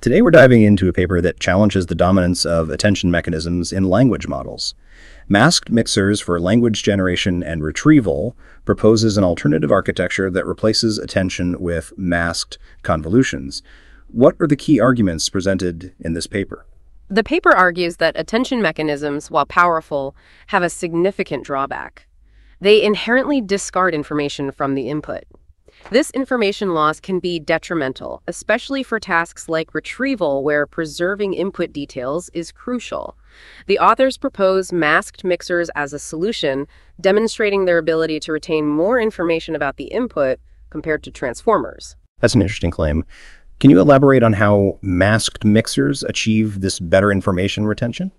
Today we're diving into a paper that challenges the dominance of attention mechanisms in language models. Masked Mixers for Language Generation and Retrieval proposes an alternative architecture that replaces attention with masked convolutions. What are the key arguments presented in this paper? The paper argues that attention mechanisms, while powerful, have a significant drawback. They inherently discard information from the input. This information loss can be detrimental, especially for tasks like retrieval, where preserving input details is crucial. The authors propose masked mixers as a solution, demonstrating their ability to retain more information about the input compared to transformers. That's an interesting claim. Can you elaborate on how masked mixers achieve this better information retention?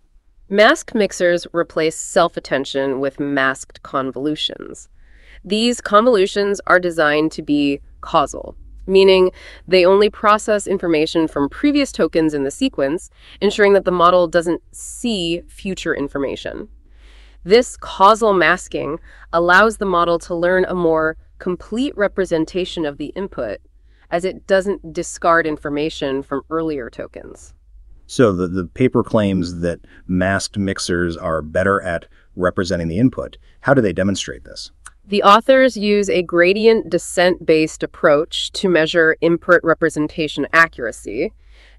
Masked mixers replace self-attention with masked convolutions. These convolutions are designed to be causal, meaning they only process information from previous tokens in the sequence, ensuring that the model doesn't see future information. This causal masking allows the model to learn a more complete representation of the input, as it doesn't discard information from earlier tokens. So the, the paper claims that masked mixers are better at representing the input. How do they demonstrate this? The authors use a gradient descent-based approach to measure input representation accuracy.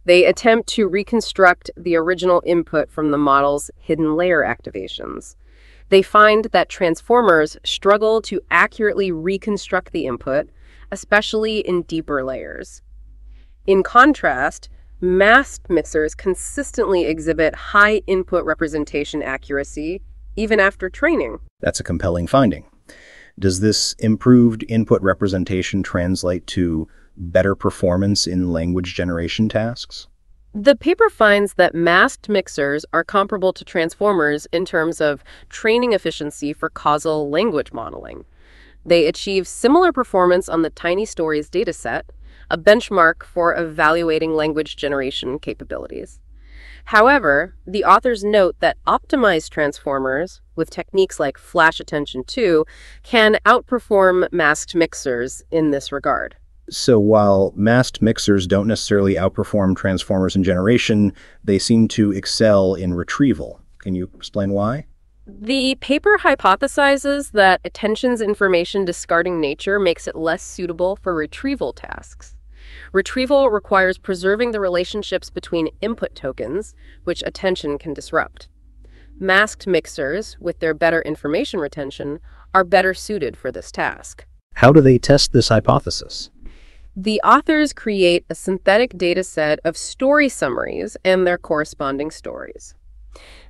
They attempt to reconstruct the original input from the model's hidden layer activations. They find that transformers struggle to accurately reconstruct the input, especially in deeper layers. In contrast, masked mixers consistently exhibit high input representation accuracy even after training. That's a compelling finding. Does this improved input representation translate to better performance in language generation tasks? The paper finds that masked mixers are comparable to transformers in terms of training efficiency for causal language modeling. They achieve similar performance on the Tiny Stories dataset, a benchmark for evaluating language generation capabilities. However, the authors note that optimized transformers, with techniques like flash attention 2, can outperform masked mixers in this regard. So while masked mixers don't necessarily outperform transformers in generation, they seem to excel in retrieval. Can you explain why? The paper hypothesizes that attention's information discarding nature makes it less suitable for retrieval tasks. Retrieval requires preserving the relationships between input tokens, which attention can disrupt. Masked mixers, with their better information retention, are better suited for this task. How do they test this hypothesis? The authors create a synthetic data set of story summaries and their corresponding stories.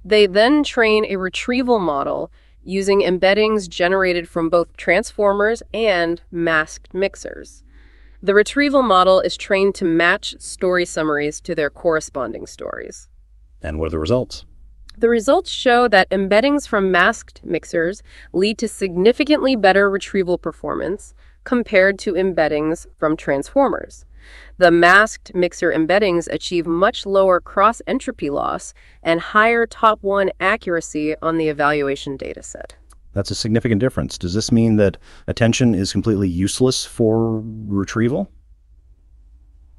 They then train a retrieval model using embeddings generated from both transformers and masked mixers. The retrieval model is trained to match story summaries to their corresponding stories. And what are the results? The results show that embeddings from masked mixers lead to significantly better retrieval performance compared to embeddings from transformers. The masked mixer embeddings achieve much lower cross-entropy loss and higher top 1 accuracy on the evaluation dataset. That's a significant difference. Does this mean that attention is completely useless for retrieval?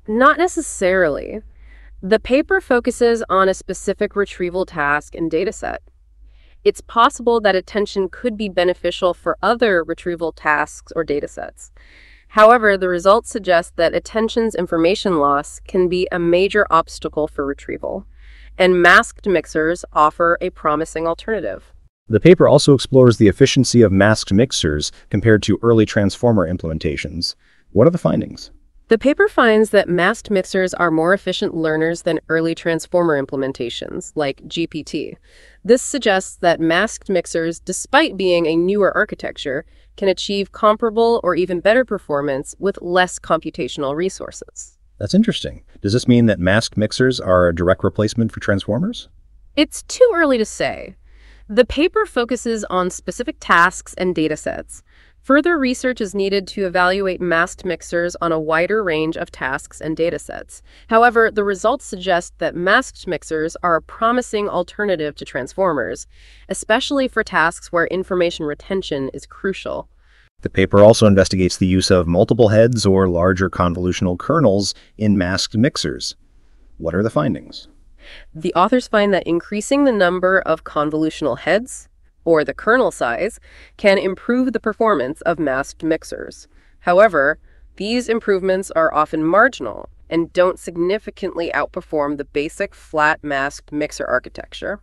Not necessarily. The paper focuses on a specific retrieval task and dataset. It's possible that attention could be beneficial for other retrieval tasks or datasets. However, the results suggest that attention's information loss can be a major obstacle for retrieval, and masked mixers offer a promising alternative. The paper also explores the efficiency of masked mixers compared to early transformer implementations. What are the findings? The paper finds that masked mixers are more efficient learners than early transformer implementations, like GPT. This suggests that masked mixers, despite being a newer architecture, can achieve comparable or even better performance with less computational resources. That's interesting. Does this mean that masked mixers are a direct replacement for transformers? It's too early to say. The paper focuses on specific tasks and datasets. Further research is needed to evaluate masked mixers on a wider range of tasks and datasets. However, the results suggest that masked mixers are a promising alternative to transformers, especially for tasks where information retention is crucial. The paper also investigates the use of multiple heads or larger convolutional kernels in masked mixers. What are the findings? The authors find that increasing the number of convolutional heads, or the kernel size, can improve the performance of masked mixers. However, these improvements are often marginal and don't significantly outperform the basic flat masked mixer architecture.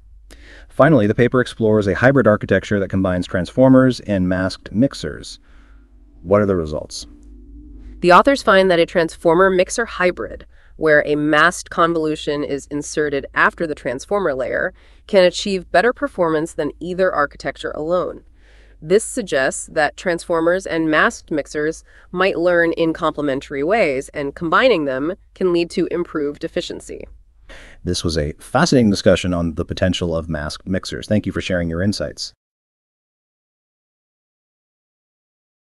Finally, the paper explores a hybrid architecture that combines transformers and masked mixers. What are the results? The authors find that a transformer mixer hybrid where a masked convolution is inserted after the transformer layer, can achieve better performance than either architecture alone. This suggests that transformers and masked mixers might learn in complementary ways, and combining them can lead to improved efficiency. This was a fascinating discussion on the potential of masked mixers. Thank you for sharing your insights.